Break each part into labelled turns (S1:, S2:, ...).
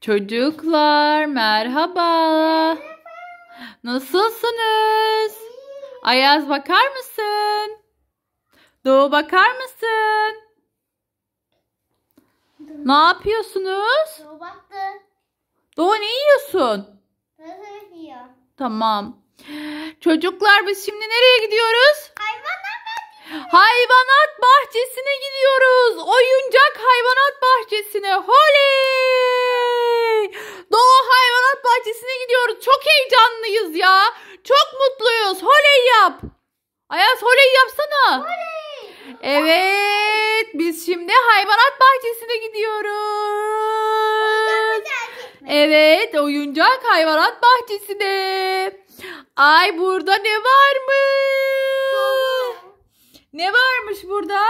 S1: Çocuklar merhaba. Nasılsınız? Ayaz bakar mısın? Doğu bakar mısın? Doğru. Ne yapıyorsunuz? Doğu baktı. Doğu ne yiyorsun? yiyor? Tamam. Çocuklar biz şimdi nereye gidiyoruz? Hayvanat bahçesine. gidiyoruz. Oyuncak hayvanat bahçesine. Holey! Doğa Hayvanat Bahçesi'ne gidiyoruz. Çok heyecanlıyız ya. Çok mutluyuz. Holey yap. Ayaz holey yapsana. Holey. Evet. Biz şimdi hayvanat bahçesine gidiyoruz. Evet. Oyuncak hayvanat bahçesine. Ay burada ne var mı? Ne varmış burada?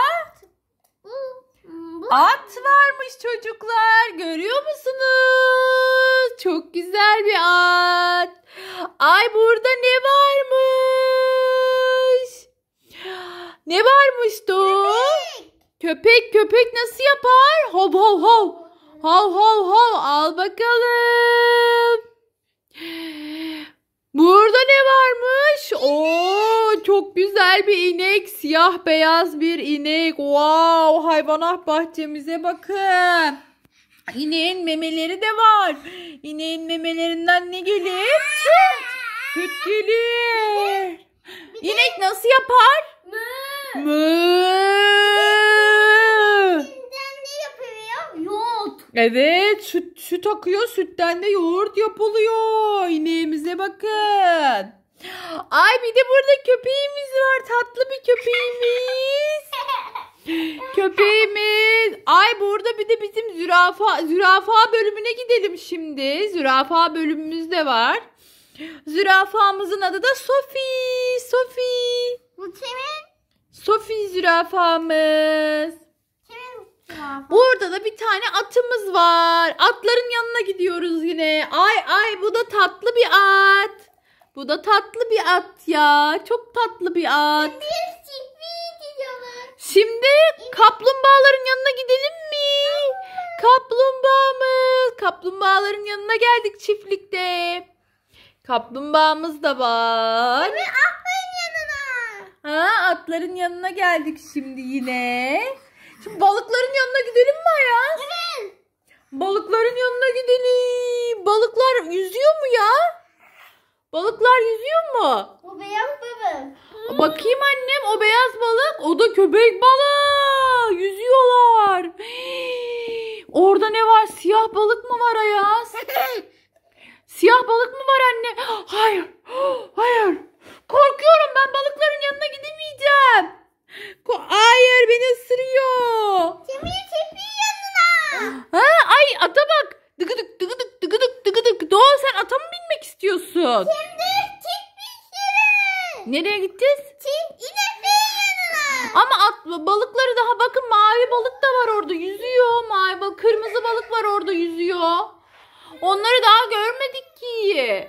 S1: At varmış çocuklar. Görüyor musunuz? Çok güzel bir at. Ay burada ne varmış? Ne varmış do? Köpek. köpek köpek nasıl yapar? Hov hov hov. Hov hov hov. Al bakalım. olmuş. Oo çok güzel bir inek. Siyah beyaz bir inek. Wow hayvanat bahçemize bakın. İneğin memeleri de var. İneğin memelerinden ne gelir? Süt. Süt gelir. İnek nasıl yapar? Mı. Mı. Evet süt, süt akıyor sütten de yoğurt yapılıyor. İneğimize bakın. Ay bir de burada köpeğimiz var. Tatlı bir köpeğimiz. Köpeğimiz. Ay burada bir de bizim zürafa zürafa bölümüne gidelim şimdi. Zürafa bölümümüz de var. Zürafamızın adı da Sophie. Sophie. Bu kimin? Sophie zürafamız. Kimin zürafamız? Burada da bir tane atımız var. Atların yanına gidiyoruz yine. Ay ay bu da tatlı bir at. Bu da tatlı bir at ya. Çok tatlı bir at. Şimdi kaplumbağaların yanına gidelim mi? Kaplumbağamız. Kaplumbağaların yanına geldik çiftlikte. Kaplumbağamız da var. Abi atların yanına. Ha atların yanına geldik şimdi yine. Şimdi balıkların yanına gidelim mi Ayaz? Evet. Balıkların yanına gidelim. Balıklar yüzüyor mu ya? Balıklar yüzüyor mu? O beyaz balık. Bakayım annem o beyaz balık. O da köpek balığı. Yüzüyorlar. Orada ne var? Siyah balık mı var Ayaz? Siyah balık mı var anne? Hayır. Hayır. Korkuyorum ben balıkların yanına gidemeyeceğim. Ko Aa! çok. Şimdi gitmişsiniz. Nereye gideceğiz? İneklerin yanına. Ama at, balıkları daha bakın mavi balık da var orada yüzüyor. Mavi balık, kırmızı balık var orada yüzüyor.
S2: Onları daha görmedik
S1: ki.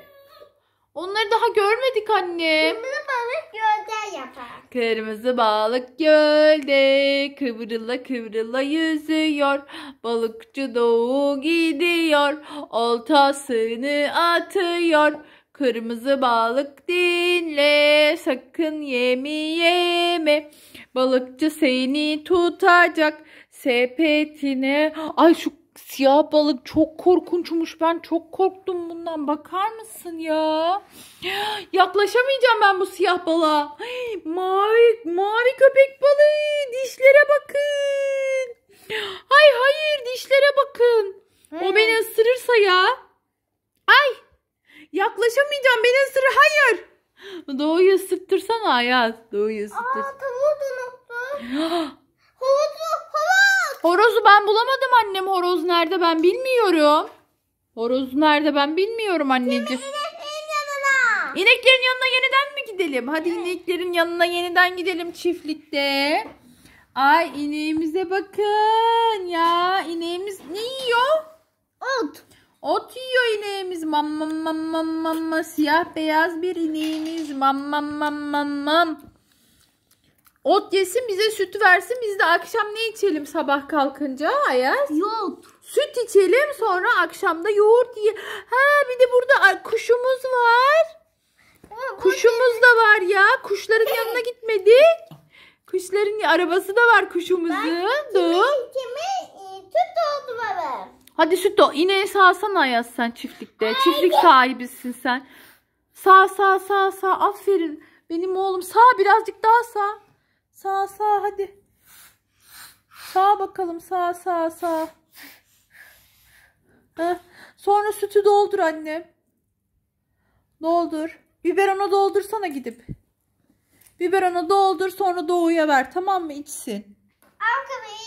S1: Onları daha görmedik annem. Kırmızı balık gölde yapar. Kırmızı balık gölde kıvrıla kıvrıla yüzüyor. Balıkçı doğu gidiyor. Oltasını atıyor. Kırmızı balık dinle sakın yemi yeme. Balıkçı seni tutacak sepetine. Ay şu siyah balık çok korkunçmuş. Ben çok korktum bundan. Bakar mısın ya? Yaklaşamayacağım ben bu siyah balığa. Ay, mavi, mavi köpek balığı. Dişlere bakın. Ay hayır dişlere bakın. O beni ısırırsa ya. Ay Yaklaşamayacağım. benim ısır. Hayır. Doğuyu ısıttırsana Ayaz. Doğuyu ısıttır. Aa tavuğu da unuttum. Horozu, Horozu ben bulamadım annem. Horoz nerede ben bilmiyorum. Horoz nerede ben bilmiyorum anneciğim. Yanına. İneklerin yanına yeniden mi gidelim? Hadi evet. ineklerin yanına yeniden gidelim çiftlikte. Ay ineğimize bakın ya. ineğimiz ne yiyor? Ot yiyor ineğimiz. Mam mam mam mam mam. Siyah beyaz bir ineğimiz. Mam mam mam mam mam. Ot yesin bize sütü versin. Biz de akşam ne içelim sabah kalkınca Ayaz? Yoğurt. Süt içelim sonra akşamda yoğurt ye. Ha bir de burada kuşumuz var. kuşumuz da var ya. Kuşların yanına gitmedik. Kuşların arabası da var kuşumuzun. Ben kimi kimi e, tut oldu baba. Hadi Süto ineği sağsana Ayaz sen çiftlikte. Haydi. Çiftlik sahibisin sen. Sağ sağ sağ sağ aferin. Benim oğlum sağ birazcık daha sağ. Sağ sağ hadi. Sağ bakalım sağ sağ sağ. Sonra sütü doldur annem. Doldur. Biberona doldursana gidip. Biberona doldur sonra Doğu'ya ver tamam mı içsin. Arkadaşlar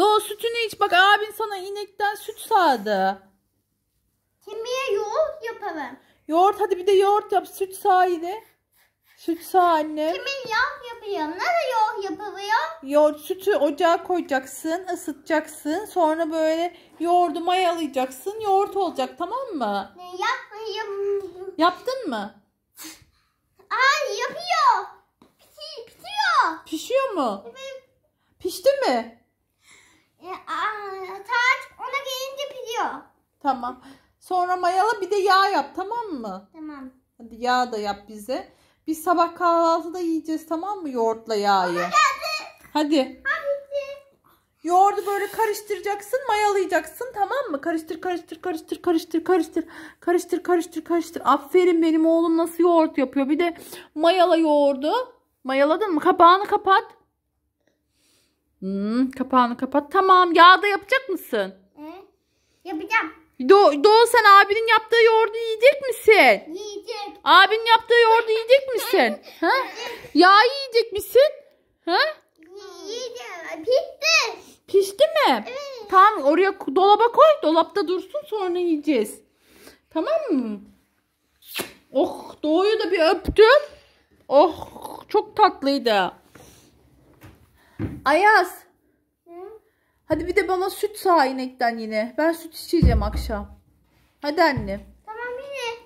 S1: Doğu sütünü iç. Bak abin sana inekten süt sağdı. Kimiye yoğurt yapalım. Yoğurt hadi bir de yoğurt yap. Süt sağ yine. Süt sağ anne. Kimin yoğurt yapıyor? Nasıl yoğurt yapılıyor? Yoğurt sütü ocağa koyacaksın. ısıtacaksın. Sonra böyle yoğurdu mayalayacaksın. Yoğurt olacak tamam mı? yapmayayım. Yaptın mı? Ay yapıyor. Pişiyor. Pişiyor mu? Evet. Pişti mi? E, taç ona gelince pişiyor. Tamam. Sonra mayala bir de yağ yap tamam mı? Tamam. Hadi yağ da yap bize. Biz sabah kahvaltıda yiyeceğiz tamam mı? Yoğurtla yağı. Hadi. Hadi. Yoğurdu böyle karıştıracaksın, mayalayacaksın tamam mı? Karıştır, karıştır, karıştır, karıştır, karıştır, karıştır, karıştır, karıştır. Aferin benim oğlum nasıl yoğurt yapıyor. Bir de mayala yoğurdu. Mayaladın mı? Kapağını kapat. Hmm, kapağını kapat. Tamam. Yağda yapacak mısın? Hı? Yapacağım. Do Doğu sen abinin yaptığı yoğurdu yiyecek misin? Yiyecek. Abinin yaptığı yoğurdu yiyecek misin? ha? Yağ yiyecek misin? Ha? Yiyeceğim. Pişti. Pişti mi? Evet. Tamam oraya dolaba koy. Dolapta dursun sonra yiyeceğiz. Tamam mı? Oh Doğu'yu da bir öptüm. Oh çok tatlıydı. Ayaz. Hı? Hadi bir de bana süt sağ inekten yine. Ben süt içeceğim akşam. Hadi anne. Tamam yine.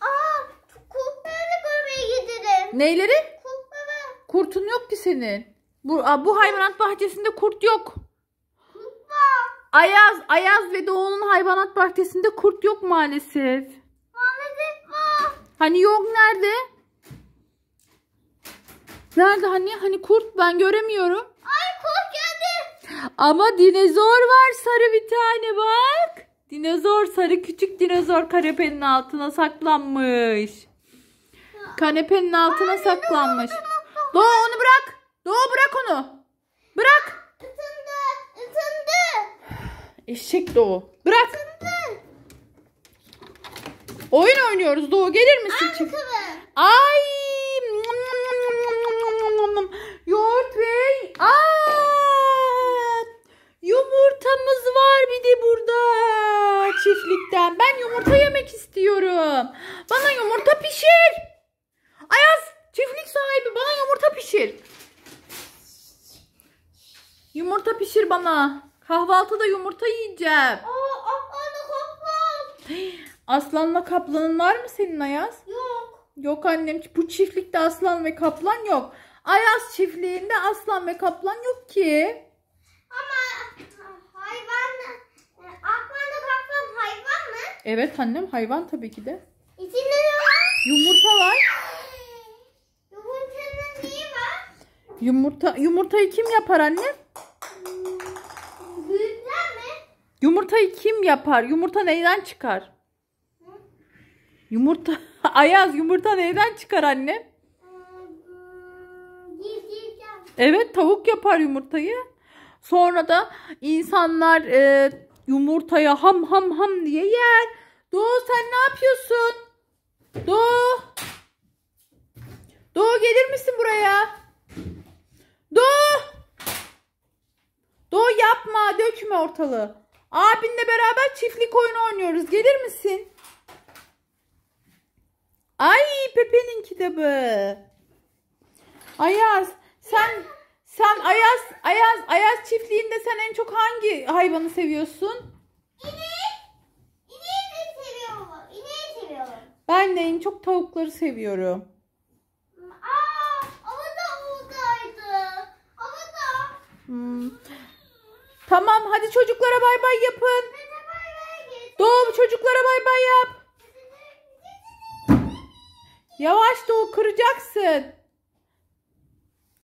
S1: Aa kurtları görmeye gidelim. Neyleri? Kurtları. Kurtun yok ki senin. Bu, aa, bu hayvanat bahçesinde kurt yok. Kurt var. Ayaz, Ayaz ve Doğu'nun hayvanat bahçesinde kurt yok maalesef. Maalesef var. Hani yok nerede? Nerede hani? Hani kurt ben göremiyorum. Ay kurt geldi. Ama dinozor var sarı bir tane bak. Dinozor sarı küçük dinozor kanepenin altına saklanmış. Kanepenin altına Ay, saklanmış. Doğu onu bırak. Doğu bırak onu. Bırak. Itındı. Itındı. Eşek Doğu. Bırak. Itındı. Oyun oynuyoruz Doğu. Gelir misin? Ay, Ay yumurtamız var bir de burada çiftlikten. Ben yumurta yemek istiyorum. Bana yumurta pişir. Ayaz çiftlik sahibi bana yumurta pişir. Yumurta pişir bana. Kahvaltıda yumurta yiyeceğim. Aa, aslanla kaplan. Aslanla kaplanın var mı senin Ayaz? Yok. Yok annem. Bu çiftlikte aslan ve kaplan yok. Ayaz çiftliğinde aslan ve kaplan yok ki. Ama Evet annem hayvan tabii ki de. İçinde ne var? Yumurta var. Yumurtanın neyi var? Yumurta yumurtayı kim yapar anne? Büyükler mi? Yumurtayı kim yapar? Yumurta neyden çıkar? Yumurta Ayaz yumurta neyden çıkar anne? Ee, evet tavuk yapar yumurtayı. Sonra da insanlar e, Yumurtaya ham ham ham diye yer. Doğu sen ne yapıyorsun? Doğu. Doğu gelir misin buraya? Doğu. Doğu yapma dökme ortalığı. Abinle beraber çiftlik oyunu oynuyoruz. Gelir misin? Ay Pepe'nin kitabı. Ayaz sen... Sen Ayaz, Ayaz, Ayaz çiftliğinde sen en çok hangi hayvanı seviyorsun? İnek, İneği de seviyorum. İneği seviyorum. Ben de en çok tavukları seviyorum. Aa, ama da oradaydı. Hmm. Tamam hadi çocuklara bay bay yapın. Doğum çocuklara bay bay yap. Yavaş Doğu kıracaksın.